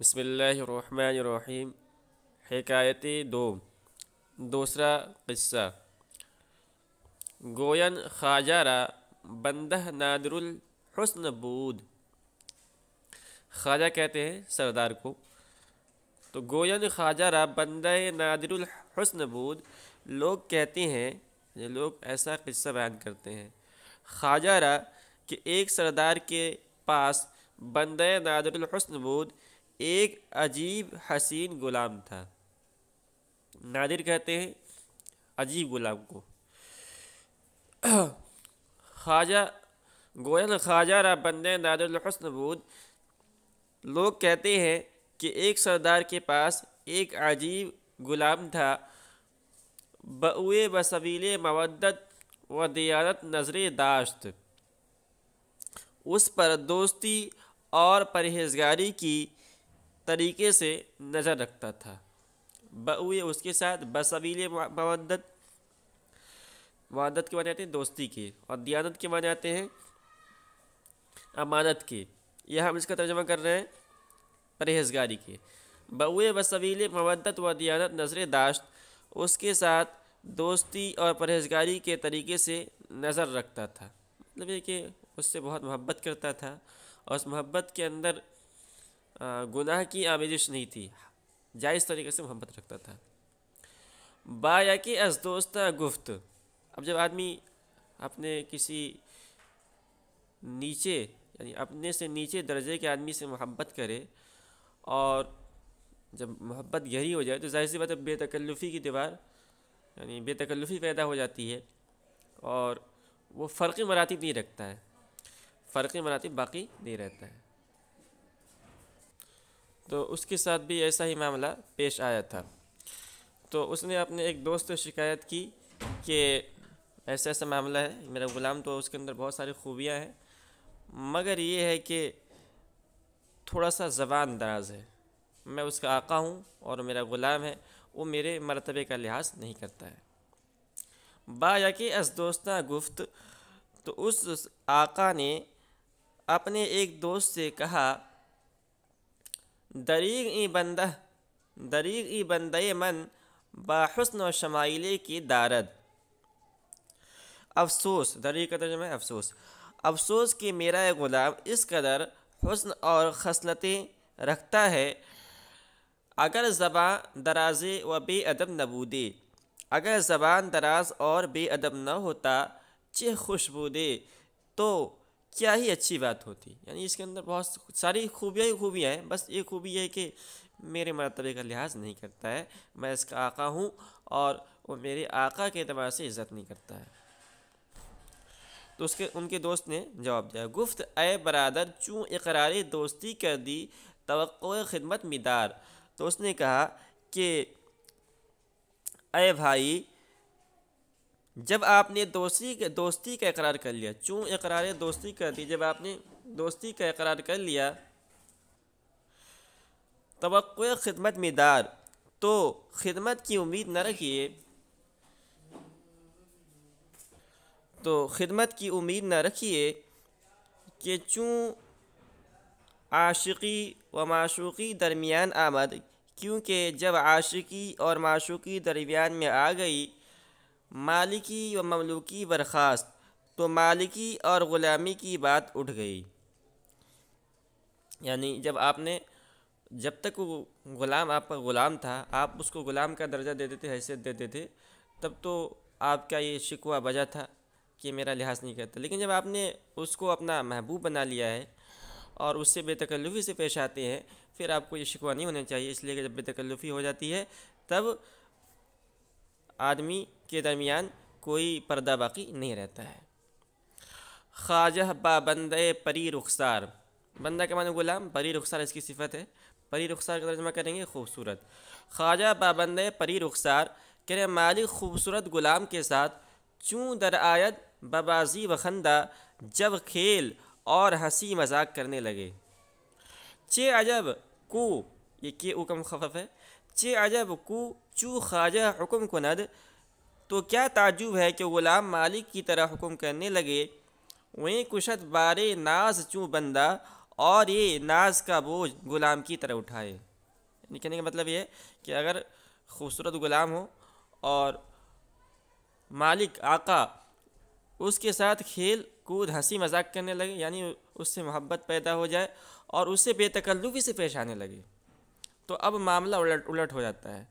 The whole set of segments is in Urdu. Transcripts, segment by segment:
بسم اللہ الرحمن الرحیم دو دوسرا قصہ گوین خواجہ بندہ نادر الحسن بود خواجہ کہتے ہیں سردار کو تو گوین خواجہ بندہ نادر الحسن بود لوگ کہتے ہیں یہ یعنی لوگ ایسا قصہ بیان کرتے ہیں خواجہ کہ ایک سردار کے پاس بندہ نادر الحسن بود ایک عجیب حسین غلام تھا نادر کہتے ہیں عجیب غلام کو خواجہ گوئل خواجہ را نادر الحسن بود لوگ کہتے ہیں کہ ایک سردار کے پاس ایک عجیب غلام تھا بوئے بصویل مودت و دیارت نظر داشت اس پر دوستی اور پرہیزگاری کی طریقے سے نظر رکھتا تھا بوئے اس کے ساتھ بصویل معدت معدت کے معنی آتے ہیں دوستی کے اور دیانت کے معنی آتے ہیں امانت کے یہ ہم اس کا ترجمہ کر رہے ہیں پرہیزگاری کے بوئے بصویل معدت و دیانت نظر داشت اس کے ساتھ دوستی اور پرہیزگاری کے طریقے سے نظر رکھتا تھا مطلب یہ کہ اس سے بہت محبت کرتا تھا اور اس محبت کے اندر گناہ کی آمیزش نہیں تھی جائز طریقے سے محبت رکھتا تھا با یا کہ از دوست گفت اب جب آدمی اپنے کسی نیچے یعنی اپنے سے نیچے درجے کے آدمی سے محبت کرے اور جب محبت گہری ہو جائے تو ظاہر سی بات بے تکلفی کی دیوار یعنی بے تکلفی پیدا ہو جاتی ہے اور وہ فرقی مراتب نہیں رکھتا ہے فرقی مراتب باقی نہیں رہتا ہے تو اس کے ساتھ بھی ایسا ہی معاملہ پیش آیا تھا تو اس نے اپنے ایک دوست سے شکایت کی کہ ایسا ایسا معاملہ ہے میرا غلام تو اس کے اندر بہت ساری خوبیاں ہیں مگر یہ ہے کہ تھوڑا سا زبان دراز ہے میں اس کا آقا ہوں اور میرا غلام ہے وہ میرے مرتبے کا لحاظ نہیں کرتا ہے با یا کہ اس دوستہ گفت تو اس آقا نے اپنے ایک دوست سے کہا دریغ ای بندہ دریغ ای بندے من با حسن و شمائلے کی دارد افسوس دریغ کا ترجمہ ہے افسوس افسوس کہ میرا غلام اس قدر حسن اور خصلتیں رکھتا ہے اگر زبان درازی و بے ادب نبودی اگر زبان دراز اور بے ادب نہ ہوتا چہ خوشبود تو کیا ہی اچھی بات ہوتی یعنی اس کے اندر بہت ساری خوبیاں ہی خوبیاں ہیں بس یہ خوبی ہے کہ میرے مرتبے کا لحاظ نہیں کرتا ہے میں اس کا آقا ہوں اور وہ میرے آقا کے اعتبار سے عزت نہیں کرتا ہے تو اس کے ان کے دوست نے جواب دیا گفت اے برادر چوں اقرار دوستی کر دی توقع خدمت میدار تو اس نے کہا کہ اے بھائی جب آپ نے دوستی دوستی کا اقرار کر لیا چوں اقرار دوستی کر دی جب آپ نے دوستی کا اقرار کر لیا توقع خدمت میں دار تو خدمت کی امید نہ رکھیے تو خدمت کی امید نہ رکھیے کہ چوں عاشقی و معشوقی درمیان آمد کیونکہ جب عاشقی اور معشوقی درمیان میں آ گئی مالکی و مملوکی برخاست تو مالکی اور غلامی کی بات اٹھ گئی یعنی جب آپ نے جب تک وہ غلام آپ کا غلام تھا آپ اس کو غلام کا درجہ دیتے تھے حیثیت دیتے تھے تب تو آپ کا یہ شکوہ بجا تھا کہ میرا لحاظ نہیں کرتا لیکن جب آپ نے اس کو اپنا محبوب بنا لیا ہے اور اس سے بے تکلفی سے پیش آتے ہیں پھر آپ کو یہ شکوہ نہیں ہونا چاہیے اس لیے کہ جب بے تکلفی ہو جاتی ہے تب آدمی کے درمیان کوئی پردہ باقی نہیں رہتا ہے خواجہ با بند پری رخسار بندہ کے معنی غلام پری رخسار اس کی صفت ہے پری رخسار کا ترجمہ کریں گے خوبصورت خواجہ بابند پری رخسار کرے مالک خوبصورت غلام کے ساتھ چوں در آیت ببازی خندہ جب کھیل اور ہنسی مذاق کرنے لگے چے عجب کو یہ کہ اوکم خفف ہے چے عجب کو چو خواجہ حکم کند تو کیا تعجب ہے کہ غلام مالک کی طرح حکم کرنے لگے وہیں کشت بارے ناز چوں بندہ اور یہ ناز کا بوجھ غلام کی طرح اٹھائے یعنی کہنے کا مطلب یہ ہے کہ اگر خوبصورت غلام ہو اور مالک آقا اس کے ساتھ کھیل کود ہنسی مذاق کرنے لگے یعنی اس سے محبت پیدا ہو جائے اور اس سے بے تکلفی سے پیش آنے لگے تو اب معاملہ الٹ الٹ ہو جاتا ہے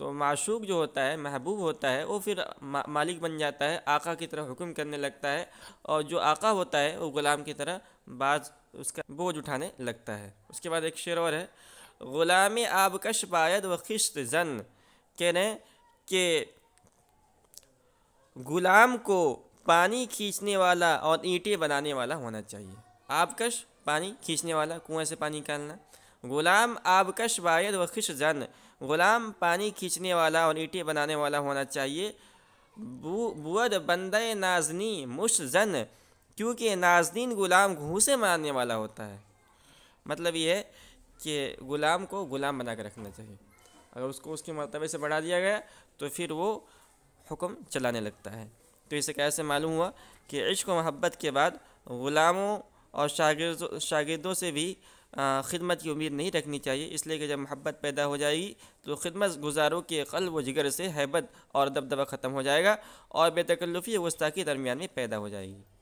تو معشوق جو ہوتا ہے محبوب ہوتا ہے وہ پھر مالک بن جاتا ہے آقا کی طرح حکم کرنے لگتا ہے اور جو آقا ہوتا ہے وہ غلام کی طرح بعض اس کا بوجھ اٹھانے لگتا ہے اس کے بعد ایک شعر اور ہے غلام آبکش باید و خشت زن کہہ رہے کہ غلام کو پانی کھینچنے والا اور اینٹیں بنانے والا ہونا چاہیے آبکش پانی کھینچنے والا کنویں سے پانی نکالنا غلام آبکش باید و خش زن غلام پانی کھینچنے والا اور اینٹیں بنانے والا ہونا چاہیے بود بندہ نازنی مش زن کیونکہ نازنین غلام گھوسے مارنے والا ہوتا ہے مطلب یہ ہے کہ غلام کو غلام بنا کے رکھنا چاہیے اگر اس کو اس کے مرتبے سے بڑھا دیا گیا تو پھر وہ حکم چلانے لگتا ہے تو اسے کیسے معلوم ہوا کہ عشق و محبت کے بعد غلاموں اور شاگرد شاگردوں سے بھی خدمت کی امید نہیں رکھنی چاہیے اس لیے کہ جب محبت پیدا ہو جائے گی تو خدمت گزاروں کے قلب و جگر سے حیبت اور دبدبہ ختم ہو جائے گا اور بے تکلفی وسطی کے درمیان میں پیدا ہو جائے گی